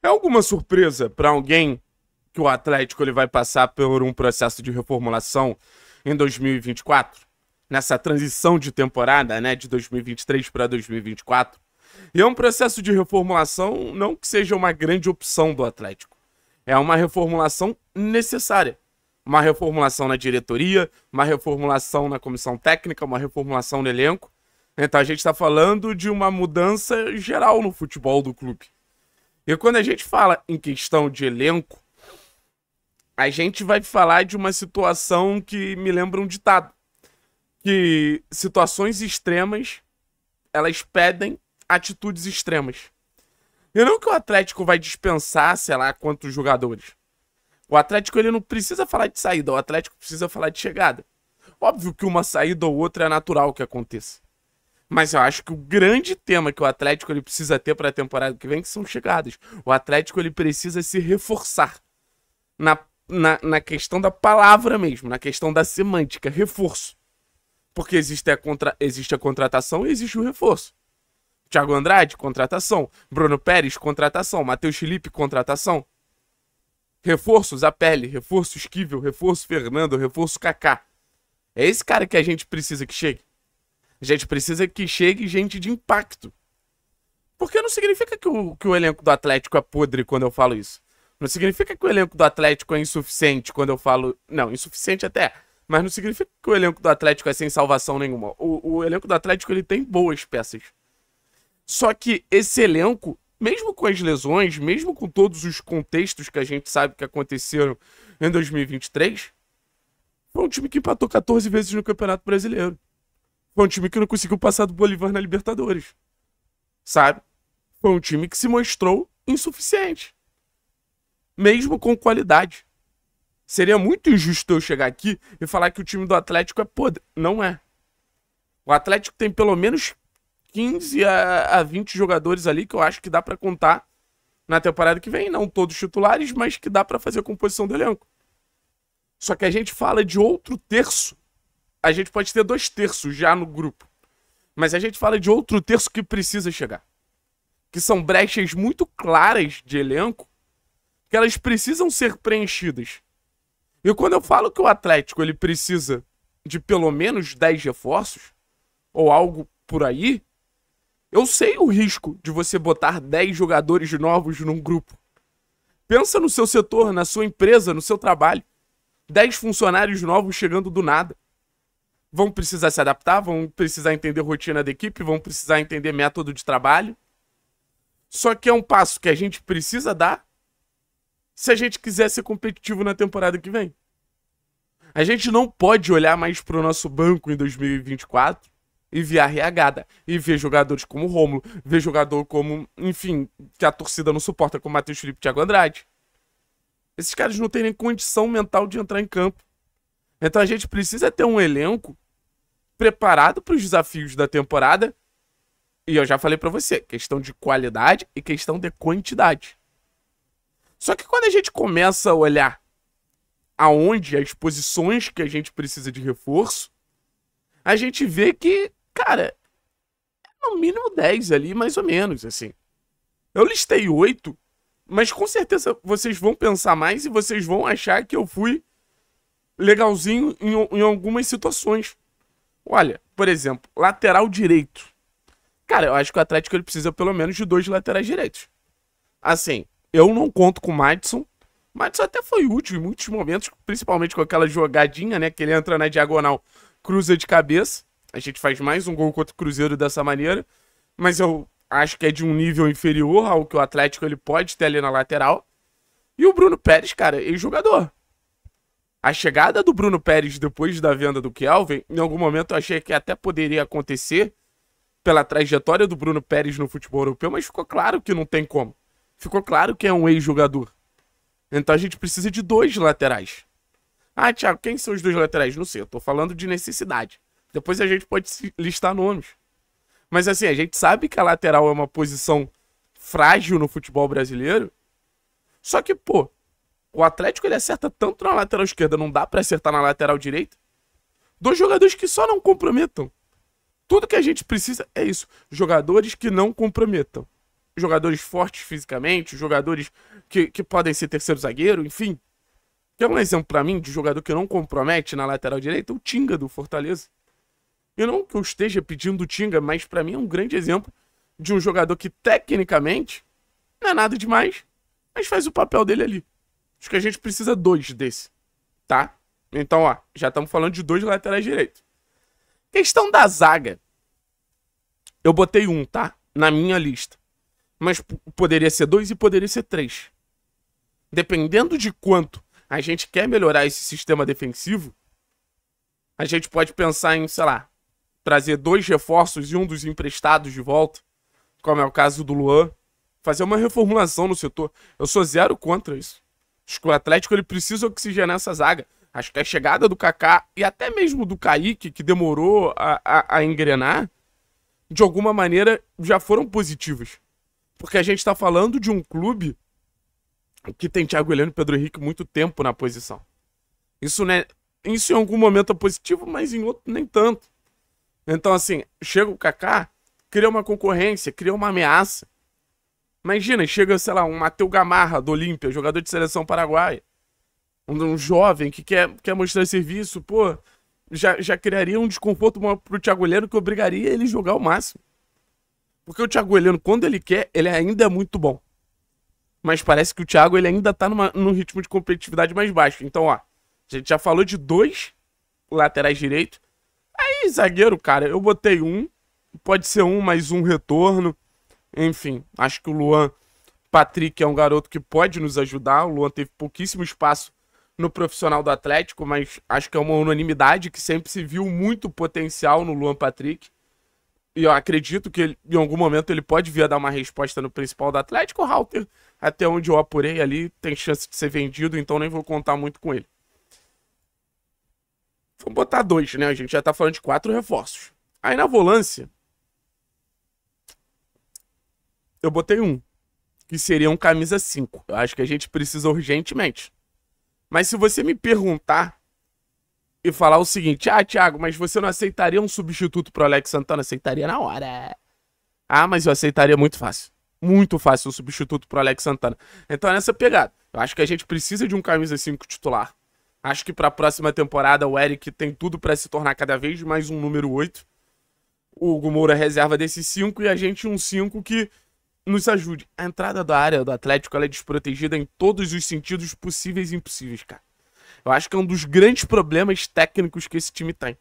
É alguma surpresa para alguém que o Atlético ele vai passar por um processo de reformulação em 2024? Nessa transição de temporada, né, de 2023 para 2024? E é um processo de reformulação não que seja uma grande opção do Atlético. É uma reformulação necessária. Uma reformulação na diretoria, uma reformulação na comissão técnica, uma reformulação no elenco. Então a gente está falando de uma mudança geral no futebol do clube. E quando a gente fala em questão de elenco, a gente vai falar de uma situação que me lembra um ditado. Que situações extremas, elas pedem atitudes extremas. E não que o Atlético vai dispensar, sei lá, quantos jogadores. O Atlético ele não precisa falar de saída, o Atlético precisa falar de chegada. Óbvio que uma saída ou outra é natural que aconteça. Mas eu acho que o grande tema que o Atlético ele precisa ter para a temporada que vem que são chegadas. O Atlético ele precisa se reforçar na, na, na questão da palavra mesmo, na questão da semântica, reforço. Porque existe a, contra, existe a contratação e existe o reforço. Thiago Andrade, contratação. Bruno Pérez, contratação. Matheus Felipe, contratação. Reforços, a pele, reforço Esquivel, reforço Fernando, reforço Kaká. É esse cara que a gente precisa que chegue. A gente precisa que chegue gente de impacto. Porque não significa que o, que o elenco do Atlético é podre quando eu falo isso. Não significa que o elenco do Atlético é insuficiente quando eu falo. Não, insuficiente até. É, mas não significa que o elenco do Atlético é sem salvação nenhuma. O, o elenco do Atlético ele tem boas peças. Só que esse elenco, mesmo com as lesões, mesmo com todos os contextos que a gente sabe que aconteceram em 2023, foi um time que empatou 14 vezes no Campeonato Brasileiro. Foi um time que não conseguiu passar do Bolívar na Libertadores. Sabe? Foi um time que se mostrou insuficiente. Mesmo com qualidade. Seria muito injusto eu chegar aqui e falar que o time do Atlético é podre. Não é. O Atlético tem pelo menos 15 a, 20 jogadores ali que eu acho que dá para contar na temporada que vem. Não todos titulares, mas que dá para fazer a composição do elenco. Só que a gente fala de outro terço a gente pode ter dois terços já no grupo. Mas a gente fala de outro terço que precisa chegar. Que são brechas muito claras de elenco que elas precisam ser preenchidas. E quando eu falo que o Atlético ele precisa de pelo menos 10 reforços ou algo por aí, eu sei o risco de você botar 10 jogadores novos num grupo. Pensa no seu setor, na sua empresa, no seu trabalho. 10 funcionários novos chegando do nada vão precisar se adaptar, vão precisar entender rotina da equipe, vão precisar entender método de trabalho. Só que é um passo que a gente precisa dar se a gente quiser ser competitivo na temporada que vem. A gente não pode olhar mais para o nosso banco em 2024 e ver a reagada, e ver jogadores como o Rômulo, ver jogador como, enfim, que a torcida não suporta, como Matheus Felipe e Thiago Andrade. Esses caras não têm nem condição mental de entrar em campo. Então a gente precisa ter um elenco preparado para os desafios da temporada. E eu já falei para você, questão de qualidade e questão de quantidade. Só que quando a gente começa a olhar aonde as posições que a gente precisa de reforço, a gente vê que, cara, é no mínimo 10 ali, mais ou menos, assim. Eu listei 8, mas com certeza vocês vão pensar mais e vocês vão achar que eu fui legalzinho em, em algumas situações. Olha, por exemplo, lateral direito. Cara, eu acho que o Atlético ele precisa pelo menos de dois laterais direitos. Assim, eu não conto com o Madison. Madison até foi útil em muitos momentos, principalmente com aquela jogadinha, né? Que ele entra na diagonal, cruza de cabeça. A gente faz mais um gol contra o Cruzeiro dessa maneira. Mas eu acho que é de um nível inferior ao que o Atlético ele pode ter ali na lateral. E o Bruno Pérez, cara, é jogador a chegada do Bruno Pérez depois da venda do Kelvin, em algum momento eu achei que até poderia acontecer pela trajetória do Bruno Pérez no futebol europeu, mas ficou claro que não tem como. Ficou claro que é um ex-jogador. Então a gente precisa de dois laterais. Ah, Thiago, quem são os dois laterais? Não sei, eu tô falando de necessidade. Depois a gente pode listar nomes. Mas assim, a gente sabe que a lateral é uma posição frágil no futebol brasileiro. Só que, pô, o Atlético ele acerta tanto na lateral esquerda, não dá para acertar na lateral direita. Dois jogadores que só não comprometam. Tudo que a gente precisa é isso. Jogadores que não comprometam. Jogadores fortes fisicamente, jogadores que, que podem ser terceiro zagueiro, enfim. Quer um exemplo para mim de jogador que não compromete na lateral direita? O Tinga do Fortaleza. E não que eu esteja pedindo o Tinga, mas para mim é um grande exemplo de um jogador que tecnicamente não é nada demais, mas faz o papel dele ali. Acho que a gente precisa dois desse, tá? Então, ó, já estamos falando de dois laterais direitos. Questão da zaga. Eu botei um, tá? Na minha lista. Mas poderia ser dois e poderia ser três. Dependendo de quanto a gente quer melhorar esse sistema defensivo, a gente pode pensar em, sei lá, trazer dois reforços e um dos emprestados de volta, como é o caso do Luan. Fazer uma reformulação no setor. Eu sou zero contra isso. Acho que o Atlético ele precisa oxigenar essa zaga. Acho que a chegada do Kaká e até mesmo do Kaique, que demorou a, a, a engrenar, de alguma maneira já foram positivas. Porque a gente está falando de um clube que tem Thiago Heleno e Pedro Henrique muito tempo na posição. Isso, né? Isso em algum momento é positivo, mas em outro nem tanto. Então, assim, chega o Kaká, cria uma concorrência, cria uma ameaça. Imagina, chega, sei lá, um Mateu Gamarra do Olímpia, jogador de seleção paraguaia. Um, um, jovem que quer, quer mostrar serviço, pô, já, já criaria um desconforto pro Thiago Heleno que obrigaria ele jogar o máximo. Porque o Thiago Heleno, quando ele quer, ele ainda é muito bom. Mas parece que o Thiago ele ainda tá numa, num ritmo de competitividade mais baixo. Então, ó, a gente já falou de dois laterais direitos Aí, zagueiro, cara, eu botei um. Pode ser um mais um retorno enfim, acho que o Luan Patrick é um garoto que pode nos ajudar. O Luan teve pouquíssimo espaço no profissional do Atlético, mas acho que é uma unanimidade que sempre se viu muito potencial no Luan Patrick. E eu acredito que ele, em algum momento ele pode vir a dar uma resposta no principal do Atlético. O Halter, até onde eu apurei ali, tem chance de ser vendido, então nem vou contar muito com ele. Vamos botar dois, né? A gente já tá falando de quatro reforços. Aí na volância, eu botei um, que seria um camisa 5. Eu acho que a gente precisa urgentemente. Mas se você me perguntar e falar o seguinte: Ah, Thiago, mas você não aceitaria um substituto pro Alex Santana? Aceitaria na hora. Ah, mas eu aceitaria muito fácil. Muito fácil um substituto pro Alex Santana. Então, nessa pegada, eu acho que a gente precisa de um camisa 5 titular. Acho que para a próxima temporada o Eric tem tudo para se tornar cada vez mais um número 8. O Hugo Moura reserva desses 5 e a gente um 5 que nos ajude. A entrada da área do Atlético é desprotegida em todos os sentidos possíveis e impossíveis, cara. Eu acho que é um dos grandes problemas técnicos que esse time tem.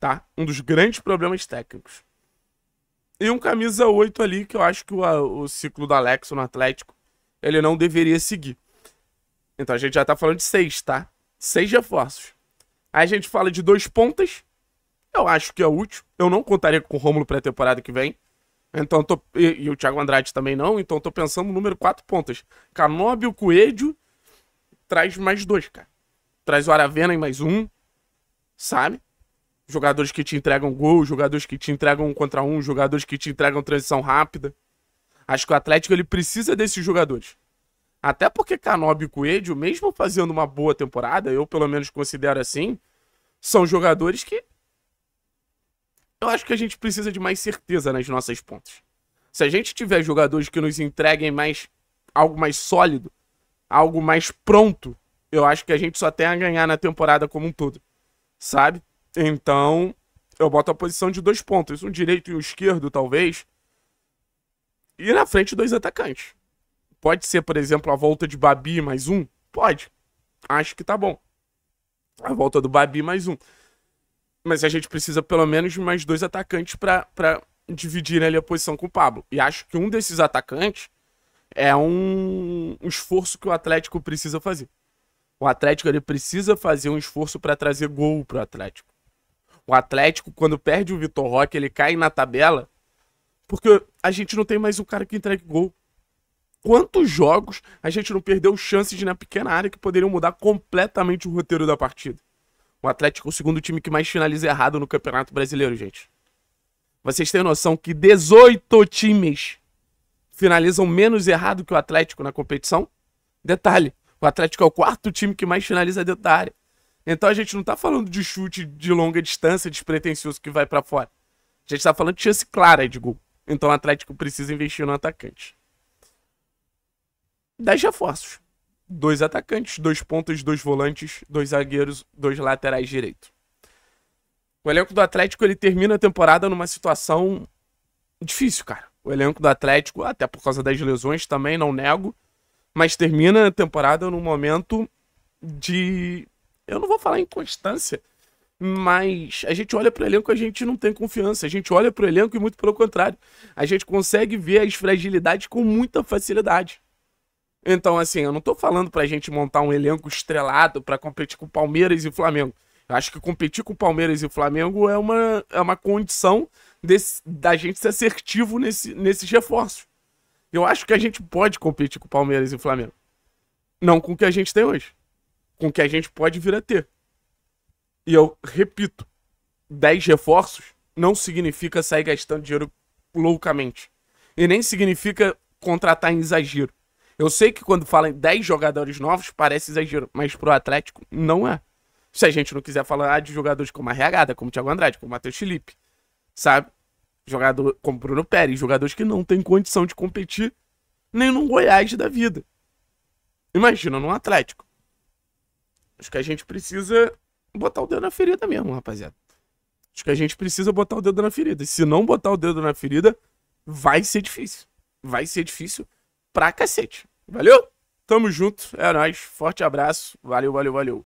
Tá? Um dos grandes problemas técnicos. E um camisa 8 ali que eu acho que o, o ciclo do Alex no Atlético ele não deveria seguir. Então a gente já tá falando de 6, tá? 6 reforços. Aí a gente fala de dois pontas. Eu acho que é útil. Eu não contaria com o Rômulo pré-temporada que vem. Então tô, e, e, o Thiago Andrade também não, então tô pensando no número quatro pontas. Canóbio, Coelho, traz mais dois, cara. Traz o Aravena em mais um, sabe? Jogadores que te entregam gol, jogadores que te entregam um contra um, jogadores que te entregam transição rápida. Acho que o Atlético ele precisa desses jogadores. Até porque Canobi e Coelho, mesmo fazendo uma boa temporada, eu pelo menos considero assim, são jogadores que eu acho que a gente precisa de mais certeza nas nossas pontas. Se a gente tiver jogadores que nos entreguem mais algo mais sólido, algo mais pronto, eu acho que a gente só tem a ganhar na temporada como um todo, sabe? Então, eu boto a posição de dois pontos, um direito e um esquerdo, talvez. E na frente, dois atacantes. Pode ser, por exemplo, a volta de Babi mais um? Pode. Acho que tá bom. A volta do Babi mais um. Mas a gente precisa pelo menos de mais dois atacantes para dividir né, ali a posição com o Pablo. E acho que um desses atacantes é um, um esforço que o Atlético precisa fazer. O Atlético ele precisa fazer um esforço para trazer gol para o Atlético. O Atlético, quando perde o Vitor Roque, ele cai na tabela porque a gente não tem mais um cara que entregue gol. Quantos jogos a gente não perdeu chances na pequena área que poderiam mudar completamente o roteiro da partida? O Atlético é o segundo time que mais finaliza errado no Campeonato Brasileiro, gente. Vocês têm noção que 18 times finalizam menos errado que o Atlético na competição? Detalhe, o Atlético é o quarto time que mais finaliza dentro da área. Então a gente não tá falando de chute de longa distância, despretensioso que vai para fora. A gente tá falando de chance clara de gol. Então o Atlético precisa investir no atacante. 10 reforços dois atacantes, dois pontas, dois volantes, dois zagueiros, dois laterais direito. O elenco do Atlético ele termina a temporada numa situação difícil, cara. O elenco do Atlético, até por causa das lesões também, não nego, mas termina a temporada num momento de eu não vou falar inconstância, mas a gente olha pro elenco e a gente não tem confiança. A gente olha pro elenco e muito pelo contrário. A gente consegue ver as fragilidades com muita facilidade. Então, assim, eu não tô falando pra gente montar um elenco estrelado para competir com Palmeiras e Flamengo. Eu acho que competir com Palmeiras e Flamengo é uma, é uma condição desse, da gente ser assertivo nesse, nesses reforços. Eu acho que a gente pode competir com Palmeiras e Flamengo. Não com o que a gente tem hoje. Com o que a gente pode vir a ter. E eu repito: 10 reforços não significa sair gastando dinheiro loucamente. E nem significa contratar em exagero. Eu sei que quando falam 10 jogadores novos, parece exagero, mas pro Atlético não é. Se a gente não quiser falar de jogadores como a Reagada, como o Thiago Andrade, como o Matheus Felipe, sabe? Jogador como Bruno Pérez, jogadores que não têm condição de competir nem num Goiás da vida. Imagina num Atlético. Acho que a gente precisa botar o dedo na ferida mesmo, rapaziada. Acho que a gente precisa botar o dedo na ferida. E se não botar o dedo na ferida, vai ser difícil. Vai ser difícil pra cacete. Valeu? Tamo junto, é nóis. Forte abraço. Valeu, valeu, valeu.